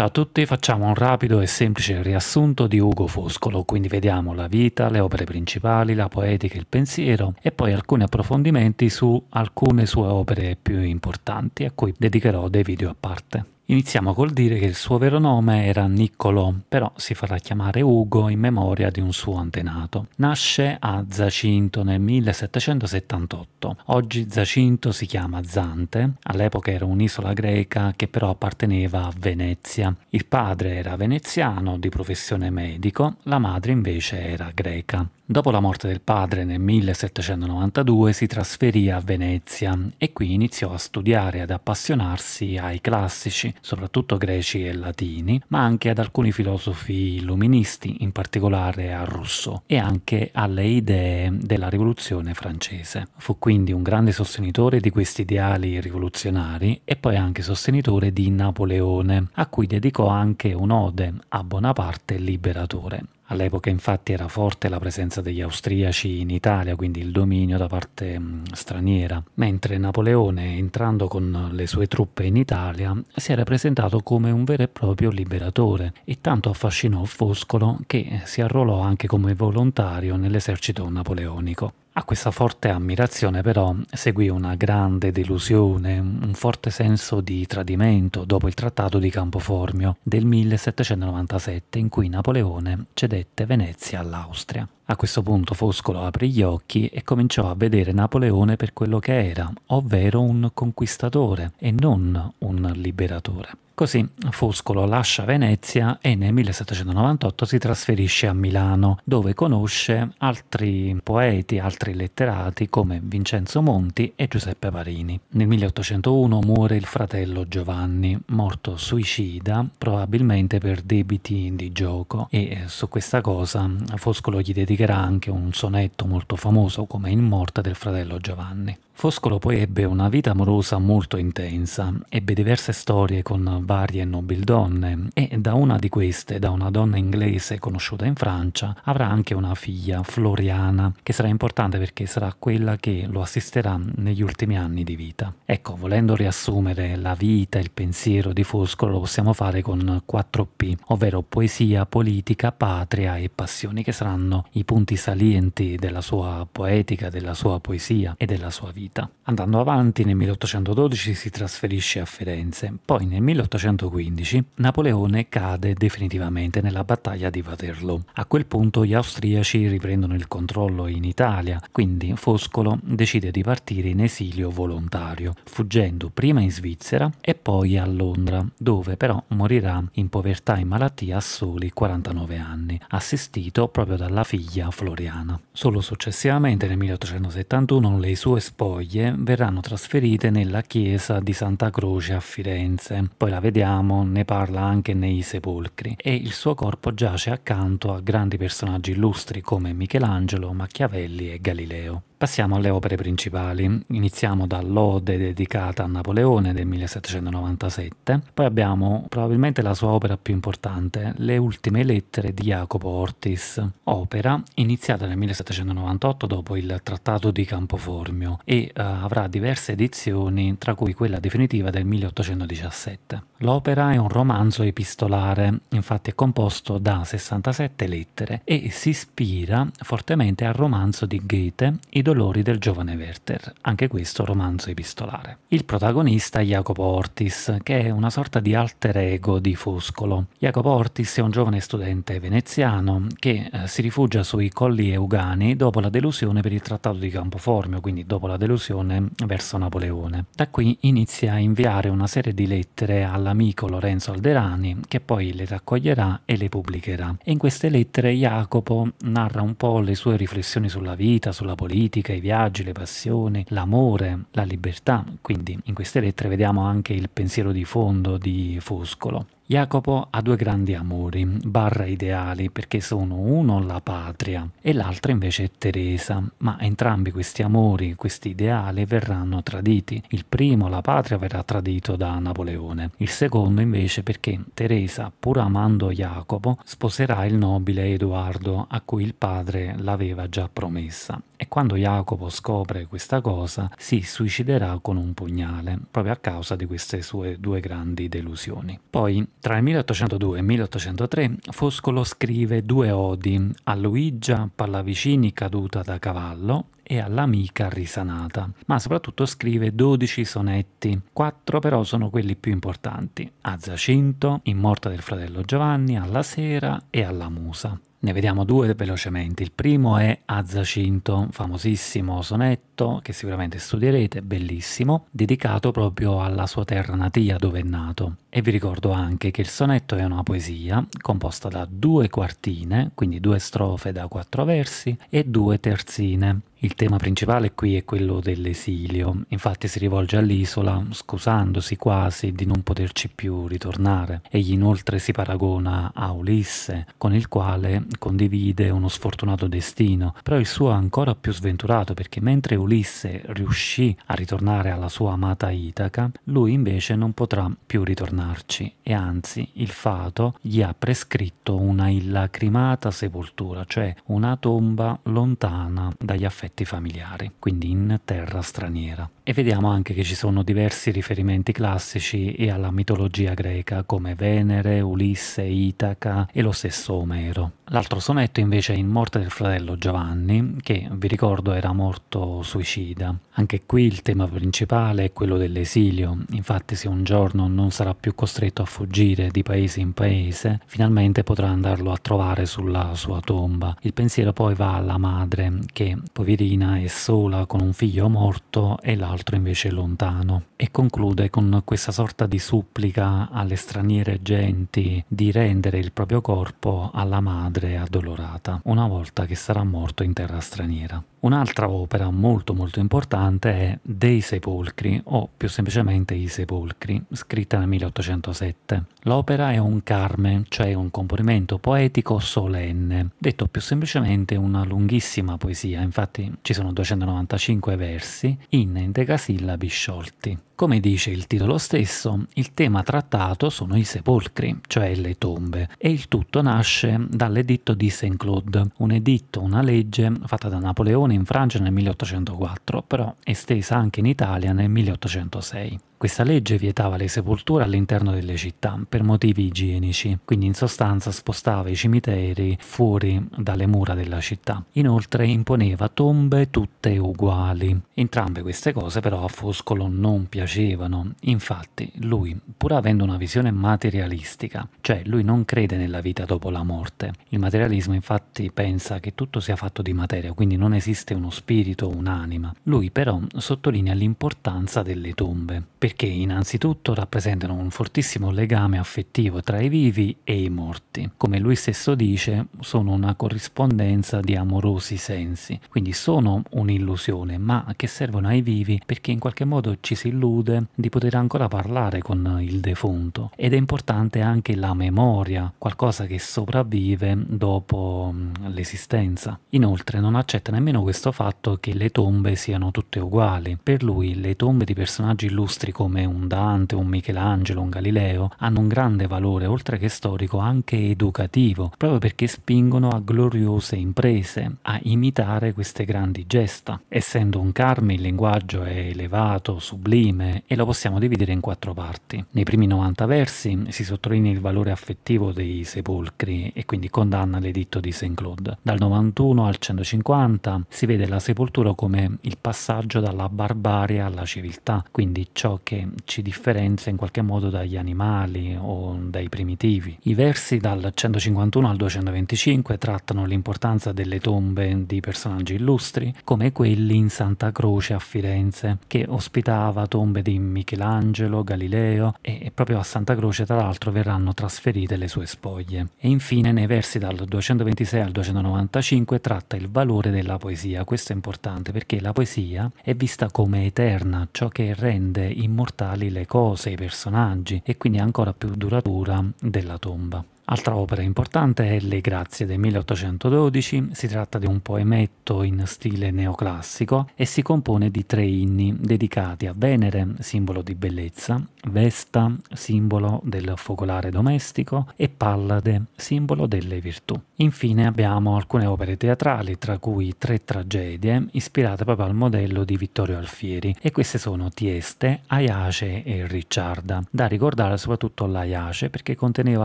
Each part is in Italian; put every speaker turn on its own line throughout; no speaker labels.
Ciao a tutti, facciamo un rapido e semplice riassunto di Ugo Foscolo, quindi vediamo la vita, le opere principali, la poetica, il pensiero e poi alcuni approfondimenti su alcune sue opere più importanti a cui dedicherò dei video a parte. Iniziamo col dire che il suo vero nome era Niccolò, però si farà chiamare Ugo in memoria di un suo antenato. Nasce a Zacinto nel 1778. Oggi Zacinto si chiama Zante, all'epoca era un'isola greca che però apparteneva a Venezia. Il padre era veneziano di professione medico, la madre invece era greca. Dopo la morte del padre nel 1792 si trasferì a Venezia e qui iniziò a studiare e ad appassionarsi ai classici, soprattutto greci e latini, ma anche ad alcuni filosofi illuministi, in particolare a Rousseau, e anche alle idee della rivoluzione francese. Fu quindi un grande sostenitore di questi ideali rivoluzionari e poi anche sostenitore di Napoleone, a cui dedicò anche un'ode a Bonaparte liberatore. All'epoca infatti era forte la presenza degli austriaci in Italia, quindi il dominio da parte mm, straniera, mentre Napoleone, entrando con le sue truppe in Italia, si era presentato come un vero e proprio liberatore e tanto affascinò Foscolo che si arruolò anche come volontario nell'esercito napoleonico. A questa forte ammirazione però seguì una grande delusione, un forte senso di tradimento dopo il Trattato di Campoformio del 1797 in cui Napoleone cedette Venezia all'Austria. A questo punto Foscolo aprì gli occhi e cominciò a vedere Napoleone per quello che era, ovvero un conquistatore e non un liberatore. Così Foscolo lascia Venezia e nel 1798 si trasferisce a Milano, dove conosce altri poeti, altri letterati come Vincenzo Monti e Giuseppe Parini. Nel 1801 muore il fratello Giovanni, morto suicida, probabilmente per debiti di gioco, e eh, su questa cosa Foscolo gli dedica pubblicherà anche un sonetto molto famoso come In morte del fratello Giovanni. Foscolo poi ebbe una vita amorosa molto intensa, ebbe diverse storie con varie nobildonne e da una di queste, da una donna inglese conosciuta in Francia, avrà anche una figlia, Floriana, che sarà importante perché sarà quella che lo assisterà negli ultimi anni di vita. Ecco, volendo riassumere la vita e il pensiero di Foscolo lo possiamo fare con 4P, ovvero poesia, politica, patria e passioni, che saranno i punti salienti della sua poetica, della sua poesia e della sua vita. Andando avanti, nel 1812 si trasferisce a Firenze, poi nel 1815 Napoleone cade definitivamente nella battaglia di Waterloo. A quel punto gli austriaci riprendono il controllo in Italia, quindi Foscolo decide di partire in esilio volontario, fuggendo prima in Svizzera e poi a Londra, dove però morirà in povertà e malattia a soli 49 anni, assistito proprio dalla figlia famiglia floriana. Solo successivamente, nel 1871, le sue spoglie verranno trasferite nella chiesa di Santa Croce a Firenze. Poi la vediamo, ne parla anche nei sepolcri e il suo corpo giace accanto a grandi personaggi illustri come Michelangelo, Machiavelli e Galileo. Passiamo alle opere principali. Iniziamo dall'Ode dedicata a Napoleone del 1797, poi abbiamo probabilmente la sua opera più importante, Le ultime lettere di Jacopo Ortis, opera iniziata nel 1798 dopo il Trattato di Campoformio e uh, avrà diverse edizioni, tra cui quella definitiva del 1817. L'opera è un romanzo epistolare, infatti è composto da 67 lettere e si ispira fortemente al romanzo di Goethe, Ido dolori del giovane Werther, anche questo romanzo epistolare. Il protagonista è Jacopo Ortis, che è una sorta di alter ego di Foscolo. Jacopo Ortis è un giovane studente veneziano che eh, si rifugia sui colli Eugani dopo la delusione per il trattato di Campoformio, quindi dopo la delusione verso Napoleone. Da qui inizia a inviare una serie di lettere all'amico Lorenzo Alderani, che poi le raccoglierà e le pubblicherà. E in queste lettere Jacopo narra un po' le sue riflessioni sulla vita, sulla politica, politica, i viaggi, le passioni, l'amore, la libertà. Quindi in queste lettere vediamo anche il pensiero di fondo di Foscolo. Jacopo ha due grandi amori, barra ideali, perché sono uno la patria e l'altro invece è Teresa, ma entrambi questi amori, questi ideali verranno traditi. Il primo, la patria, verrà tradito da Napoleone, il secondo invece perché Teresa, pur amando Jacopo, sposerà il nobile Edoardo a cui il padre l'aveva già promessa. E quando Jacopo scopre questa cosa, si suiciderà con un pugnale, proprio a causa di queste sue due grandi delusioni. Poi tra il 1802 e il 1803 Foscolo scrive due odi a Luigia Pallavicini caduta da cavallo e all'amica risanata, ma soprattutto scrive 12 sonetti, quattro però sono quelli più importanti, a Giacinto, in morta del fratello Giovanni, alla sera e alla musa. Ne vediamo due velocemente. Il primo è A Zacinto, famosissimo sonetto che sicuramente studierete, bellissimo, dedicato proprio alla sua terra natia dove è nato. E vi ricordo anche che il sonetto è una poesia composta da due quartine, quindi due strofe da quattro versi, e due terzine. Il tema principale qui è quello dell'esilio, infatti si rivolge all'isola scusandosi quasi di non poterci più ritornare. Egli inoltre si paragona a Ulisse, con il quale condivide uno sfortunato destino, però il suo è ancora più sventurato perché mentre Ulisse riuscì a ritornare alla sua amata Itaca, lui invece non potrà più ritornarci e anzi il fato gli ha prescritto una illacrimata sepoltura, cioè una tomba lontana dagli affetti familiari, quindi in terra straniera. E vediamo anche che ci sono diversi riferimenti classici e alla mitologia greca come Venere, Ulisse, Itaca e lo stesso Omero. L'altro sonetto invece è in morte del fratello Giovanni, che vi ricordo era morto suicida. Anche qui il tema principale è quello dell'esilio, infatti se un giorno non sarà più costretto a fuggire di paese in paese, finalmente potrà andarlo a trovare sulla sua tomba. Il pensiero poi va alla madre, che poverina è sola con un figlio morto e l'altro invece lontano. E conclude con questa sorta di supplica alle straniere genti di rendere il proprio corpo alla madre madre addolorata una volta che sarà morto in terra straniera. Un'altra opera molto molto importante è Dei Sepolcri, o più semplicemente I Sepolcri, scritta nel 1807. L'opera è un carme, cioè un componimento poetico solenne, detto più semplicemente una lunghissima poesia, infatti ci sono 295 versi in endecasillabi sciolti. Come dice il titolo stesso, il tema trattato sono i sepolcri, cioè le tombe, e il tutto nasce dall'editto di Saint-Claude, un editto, una legge fatta da Napoleone in Francia nel 1804, però estesa anche in Italia nel 1806. Questa legge vietava le sepolture all'interno delle città per motivi igienici, quindi in sostanza spostava i cimiteri fuori dalle mura della città. Inoltre imponeva tombe tutte uguali. Entrambe queste cose però a Foscolo non piacevano, infatti lui, pur avendo una visione materialistica, cioè lui non crede nella vita dopo la morte, il materialismo infatti pensa che tutto sia fatto di materia, quindi non esiste uno spirito, un'anima, lui però sottolinea l'importanza delle tombe. Per perché innanzitutto rappresentano un fortissimo legame affettivo tra i vivi e i morti. Come lui stesso dice, sono una corrispondenza di amorosi sensi, quindi sono un'illusione, ma che servono ai vivi perché in qualche modo ci si illude di poter ancora parlare con il defunto. Ed è importante anche la memoria, qualcosa che sopravvive dopo l'esistenza. Inoltre non accetta nemmeno questo fatto che le tombe siano tutte uguali. Per lui le tombe di personaggi illustri come un Dante, un Michelangelo, un Galileo, hanno un grande valore, oltre che storico, anche educativo, proprio perché spingono a gloriose imprese, a imitare queste grandi gesta. Essendo un carme, il linguaggio è elevato, sublime e lo possiamo dividere in quattro parti. Nei primi 90 versi si sottolinea il valore affettivo dei sepolcri e quindi condanna l'editto di saint Claude. Dal 91 al 150 si vede la sepoltura come il passaggio dalla barbarie alla civiltà, quindi ciò che che ci differenzia in qualche modo dagli animali o dai primitivi. I versi dal 151 al 225 trattano l'importanza delle tombe di personaggi illustri, come quelli in Santa Croce a Firenze, che ospitava tombe di Michelangelo, Galileo e proprio a Santa Croce tra l'altro verranno trasferite le sue spoglie. E infine nei versi dal 226 al 295 tratta il valore della poesia. Questo è importante perché la poesia è vista come eterna, ciò che rende immortale immortali le cose, i personaggi e quindi ancora più duratura della tomba. Altra opera importante è Le Grazie del 1812, si tratta di un poemetto in stile neoclassico e si compone di tre inni dedicati a Venere, simbolo di bellezza, Vesta, simbolo del focolare domestico e Pallade, simbolo delle virtù. Infine abbiamo alcune opere teatrali, tra cui tre tragedie ispirate proprio al modello di Vittorio Alfieri e queste sono Tieste, Aiace e Ricciarda. Da ricordare soprattutto l'Aiace perché conteneva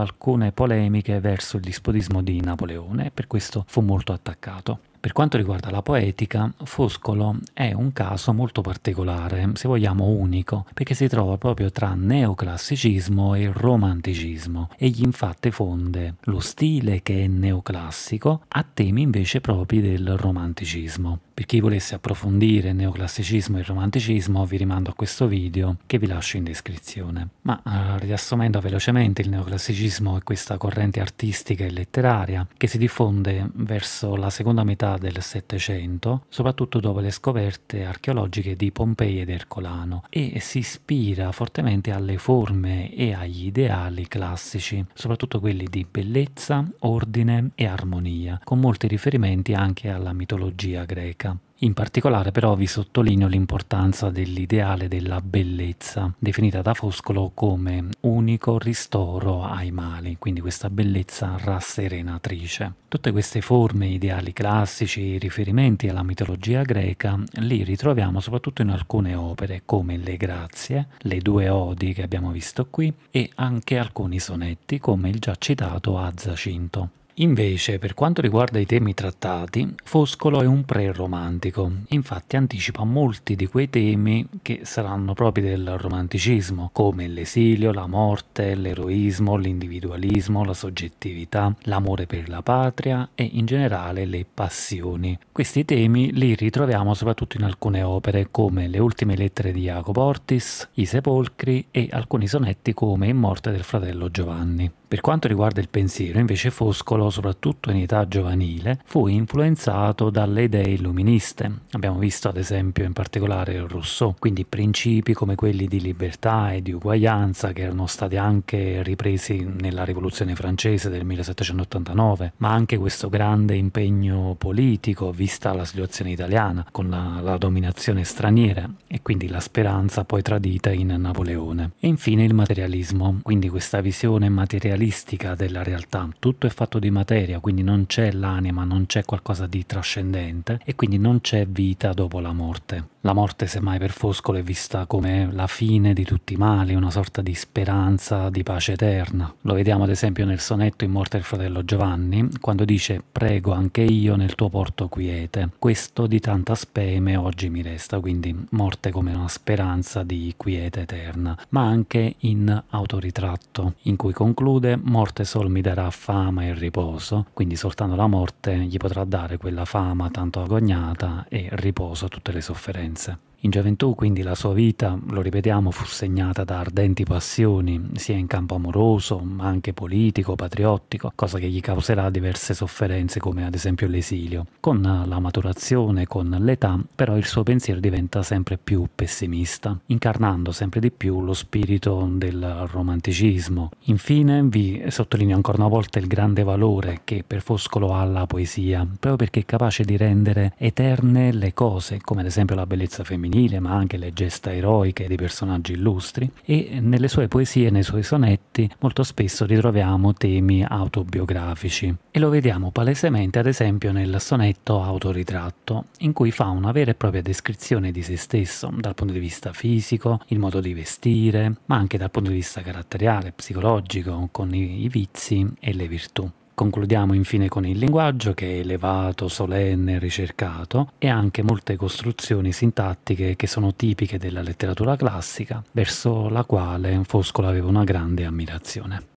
alcune polemiche verso il dispotismo di Napoleone e per questo fu molto attaccato. Per quanto riguarda la poetica, Foscolo è un caso molto particolare, se vogliamo unico, perché si trova proprio tra neoclassicismo e romanticismo. Egli infatti fonde lo stile che è neoclassico a temi invece propri del romanticismo. Per chi volesse approfondire il neoclassicismo e il romanticismo vi rimando a questo video che vi lascio in descrizione. Ma eh, riassumendo velocemente il neoclassicismo è questa corrente artistica e letteraria che si diffonde verso la seconda metà del Settecento, soprattutto dopo le scoperte archeologiche di Pompei ed Ercolano, e si ispira fortemente alle forme e agli ideali classici, soprattutto quelli di bellezza, ordine e armonia, con molti riferimenti anche alla mitologia greca. In particolare però vi sottolineo l'importanza dell'ideale della bellezza, definita da Foscolo come unico ristoro ai mali, quindi questa bellezza rasserenatrice. Tutte queste forme, ideali classici, riferimenti alla mitologia greca, li ritroviamo soprattutto in alcune opere come Le Grazie, le due Odi che abbiamo visto qui e anche alcuni sonetti come il già citato A Zacinto. Invece, per quanto riguarda i temi trattati, Foscolo è un pre-romantico, infatti anticipa molti di quei temi che saranno propri del romanticismo, come l'esilio, la morte, l'eroismo, l'individualismo, la soggettività, l'amore per la patria e in generale le passioni. Questi temi li ritroviamo soprattutto in alcune opere come Le ultime lettere di Jacopo Ortis, I sepolcri e alcuni sonetti come In morte del fratello Giovanni. Per quanto riguarda il pensiero, invece Foscolo, soprattutto in età giovanile, fu influenzato dalle idee illuministe. Abbiamo visto ad esempio in particolare Rousseau, quindi principi come quelli di libertà e di uguaglianza che erano stati anche ripresi nella Rivoluzione francese del 1789, ma anche questo grande impegno politico vista la situazione italiana con la, la dominazione straniera e quindi la speranza poi tradita in Napoleone. E infine il materialismo, quindi questa visione materialista materialistica della realtà, tutto è fatto di materia, quindi non c'è l'anima, non c'è qualcosa di trascendente e quindi non c'è vita dopo la morte. La morte semmai per Foscolo è vista come la fine di tutti i mali, una sorta di speranza di pace eterna. Lo vediamo ad esempio nel sonetto In morte del fratello Giovanni, quando dice prego anche io nel tuo porto quiete, questo di tanta speme oggi mi resta, quindi morte come una speranza di quiete eterna, ma anche in autoritratto, in cui conclude conclude, morte sol mi darà fama e riposo, quindi soltanto la morte gli potrà dare quella fama tanto agognata e riposo a tutte le sofferenze. In gioventù quindi la sua vita, lo ripetiamo, fu segnata da ardenti passioni, sia in campo amoroso, ma anche politico, patriottico, cosa che gli causerà diverse sofferenze come ad esempio l'esilio. Con la maturazione, con l'età, però il suo pensiero diventa sempre più pessimista, incarnando sempre di più lo spirito del romanticismo. Infine vi sottolineo ancora una volta il grande valore che per Foscolo ha la poesia, proprio perché è capace di rendere eterne le cose, come ad esempio la bellezza femminile femminile, ma anche le gesta eroiche di personaggi illustri, e nelle sue poesie e nei suoi sonetti molto spesso ritroviamo temi autobiografici. E lo vediamo palesemente ad esempio nel sonetto Autoritratto, in cui fa una vera e propria descrizione di se stesso, dal punto di vista fisico, il modo di vestire, ma anche dal punto di vista caratteriale, psicologico, con i vizi e le virtù. Concludiamo infine con il linguaggio che è elevato, solenne, ricercato e anche molte costruzioni sintattiche che sono tipiche della letteratura classica, verso la quale Foscolo aveva una grande ammirazione.